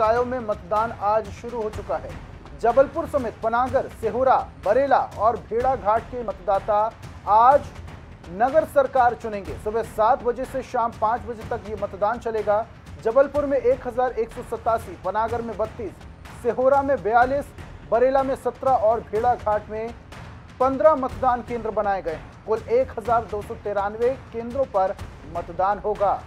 निकायों में मतदान आज शुरू हो चुका है जबलपुर समेत पनागर सेहुरा बरेला और भेड़ाघाट के मतदाता आज नगर सरकार चुनेंगे सुबह सात बजे से शाम पाँच बजे तक ये मतदान चलेगा जबलपुर में एक पनागर में बत्तीस सेहोरा में बयालीस बरेला में सत्रह और भेड़ाघाट में पंद्रह मतदान केंद्र बनाए गए कुल एक केंद्रों पर मतदान होगा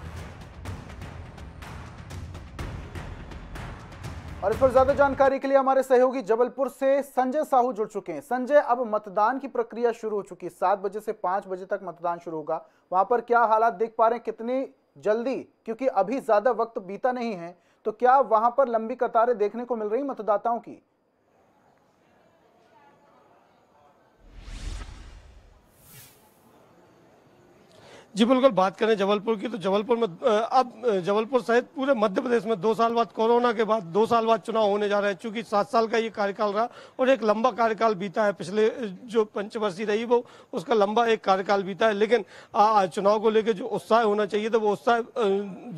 और इस पर ज्यादा जानकारी के लिए हमारे सहयोगी जबलपुर से संजय साहू जुड़ चुके हैं संजय अब मतदान की प्रक्रिया शुरू हो चुकी है सात बजे से पांच बजे तक मतदान शुरू होगा वहां पर क्या हालात देख पा रहे हैं कितनी जल्दी क्योंकि अभी ज्यादा वक्त बीता नहीं है तो क्या वहां पर लंबी कतारें देखने को मिल रही मतदाताओं की जी बिल्कुल बात करें जबलपुर की तो जबलपुर में अब जबलपुर सहित पूरे मध्य प्रदेश में दो साल बाद कोरोना के बाद दो साल बाद चुनाव होने जा रहे हैं क्योंकि सात साल का ये कार्यकाल रहा और एक लंबा कार्यकाल बीता है पिछले जो पंचवर्षीय रही वो उसका लंबा एक कार्यकाल बीता है लेकिन आ, चुनाव को लेकर जो उत्साह होना चाहिए था तो वो उत्साह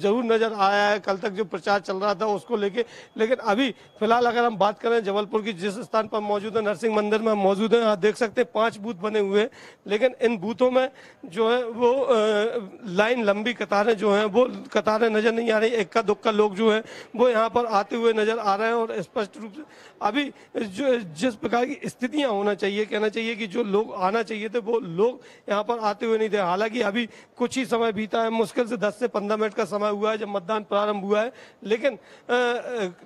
जरूर नजर आया है कल तक जो प्रचार चल रहा था उसको लेके लेकिन अभी फिलहाल अगर हम बात करें जबलपुर की जिस स्थान पर मौजूद है नरसिंह मंदिर में मौजूद है आप देख सकते हैं पाँच बूथ बने हुए हैं लेकिन इन बूथों में जो है वो लाइन लंबी कतारें जो हैं वो कतारें नज़र नहीं आ रही इक्का दुक्का लोग जो हैं वो यहाँ पर आते हुए नज़र आ रहे हैं और स्पष्ट रूप से अभी जो जिस प्रकार की स्थितियाँ होना चाहिए कहना चाहिए कि जो लोग आना चाहिए थे वो लोग यहाँ पर आते हुए नहीं थे हालांकि अभी कुछ ही समय बीता है मुश्किल से दस से पंद्रह मिनट का समय हुआ है जब मतदान प्रारंभ हुआ है लेकिन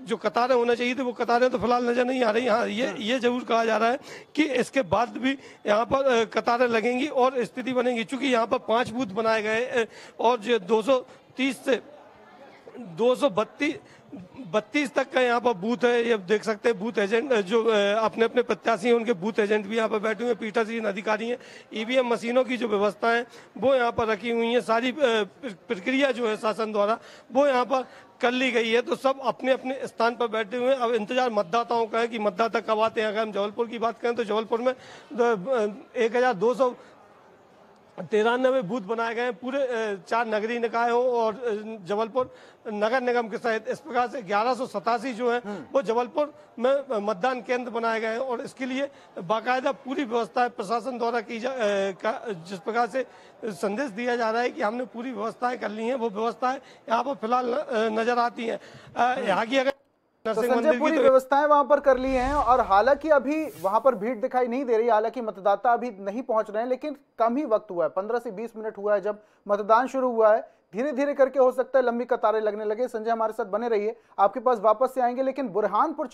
जो कतारें होना चाहिए थी वो कतारें तो फिलहाल नज़र नहीं आ रही हाँ ये हाँ। ये जरूर कहा जा रहा है कि इसके बाद भी यहाँ पर कतारें लगेंगी और स्थिति बनेगी चूंकि यहाँ पर पांच बूथ बूथ बनाए गए और जो दो से दो सौ बत्तीस तक का यहाँ पर बूथ है ये देख सकते हैं बूथ एजेंट जो अपने अपने प्रत्याशी हैं उनके बूथ एजेंट भी यहाँ पर बैठे हुए हैं पीठासीन अधिकारी हैं ईवीएम मशीनों की जो व्यवस्था है वो यहाँ पर रखी हुई है सारी प्रक्रिया जो है शासन द्वारा वो यहाँ पर कर ली गई है तो सब अपने अपने स्थान पर बैठे हुए हैं अब इंतजार मतदाताओं का है कि मतदाता कब आते हैं अगर हम जबलपुर की बात करें तो जबलपुर में एक तिरानबे बूथ बनाए गए हैं पूरे चार नगरीय निकाय हो और जबलपुर नगर निगम के सहित इस प्रकार से ग्यारह जो है हम्म। वो जबलपुर में मतदान केंद्र बनाए गए हैं और इसके लिए बाकायदा पूरी व्यवस्था प्रशासन द्वारा की जा का जिस प्रकार से संदेश दिया जा रहा है कि हमने पूरी व्यवस्थाएं कर ली हैं वो व्यवस्थाएं यहाँ पर फिलहाल नजर आती हैं हम्म। यहाँ की अगर तो संजय पूरी तो- व्यवस्थाएं वहां पर कर ली हैं और हालांकि अभी वहां पर भीड़ दिखाई नहीं दे रही हालांकि मतदाता अभी नहीं पहुंच रहे हैं लेकिन कम ही वक्त हुआ है पंद्रह से बीस मिनट हुआ है जब मतदान शुरू हुआ है धीरे धीरे करके हो सकता है लंबी कतारें लगने लगे संजय हमारे साथ बने रहिए आपके पास वापस से आएंगे लेकिन बुरहानपुर